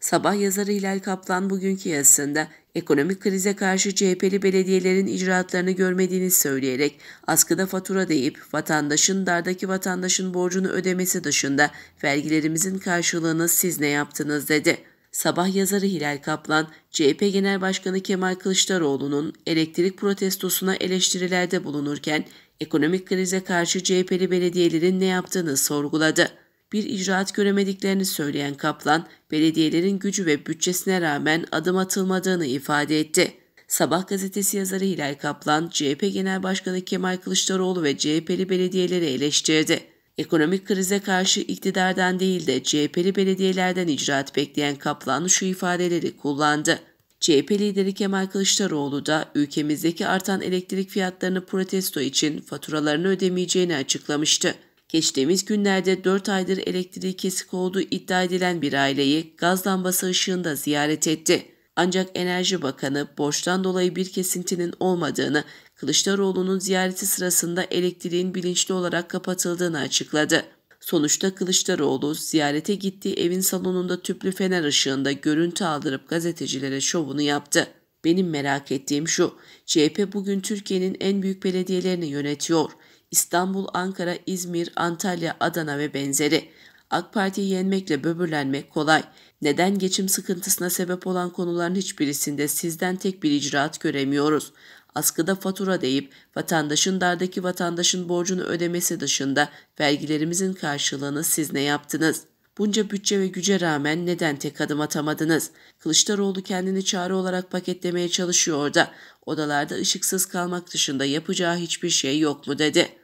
Sabah yazarı Hilal Kaplan bugünkü yazısında ekonomik krize karşı CHP'li belediyelerin icraatlarını görmediğini söyleyerek askıda fatura deyip vatandaşın dardaki vatandaşın borcunu ödemesi dışında vergilerimizin karşılığını siz ne yaptınız dedi. Sabah yazarı Hilal Kaplan, CHP Genel Başkanı Kemal Kılıçdaroğlu'nun elektrik protestosuna eleştirilerde bulunurken ekonomik krize karşı CHP'li belediyelerin ne yaptığını sorguladı bir icraat göremediklerini söyleyen Kaplan, belediyelerin gücü ve bütçesine rağmen adım atılmadığını ifade etti. Sabah gazetesi yazarı Hilal Kaplan, CHP Genel Başkanı Kemal Kılıçdaroğlu ve CHP'li belediyeleri eleştirdi. Ekonomik krize karşı iktidardan değil de CHP'li belediyelerden icraat bekleyen Kaplan şu ifadeleri kullandı. CHP lideri Kemal Kılıçdaroğlu da ülkemizdeki artan elektrik fiyatlarını protesto için faturalarını ödemeyeceğini açıklamıştı. Geçtiğimiz günlerde 4 aydır elektriği kesik olduğu iddia edilen bir aileyi gaz lambası ışığında ziyaret etti. Ancak Enerji Bakanı borçtan dolayı bir kesintinin olmadığını, Kılıçdaroğlu'nun ziyareti sırasında elektriğin bilinçli olarak kapatıldığını açıkladı. Sonuçta Kılıçdaroğlu ziyarete gittiği evin salonunda tüplü fener ışığında görüntü aldırıp gazetecilere şovunu yaptı. Benim merak ettiğim şu, CHP bugün Türkiye'nin en büyük belediyelerini yönetiyor. İstanbul, Ankara, İzmir, Antalya, Adana ve benzeri. AK Parti'yi yenmekle böbürlenmek kolay. Neden geçim sıkıntısına sebep olan konuların hiçbirisinde sizden tek bir icraat göremiyoruz? Askıda fatura deyip vatandaşın dardaki vatandaşın borcunu ödemesi dışında vergilerimizin karşılığını siz ne yaptınız?'' Bunca bütçe ve güce rağmen neden tek adım atamadınız? Kılıçdaroğlu kendini çare olarak paketlemeye çalışıyor da odalarda ışıksız kalmak dışında yapacağı hiçbir şey yok mu dedi.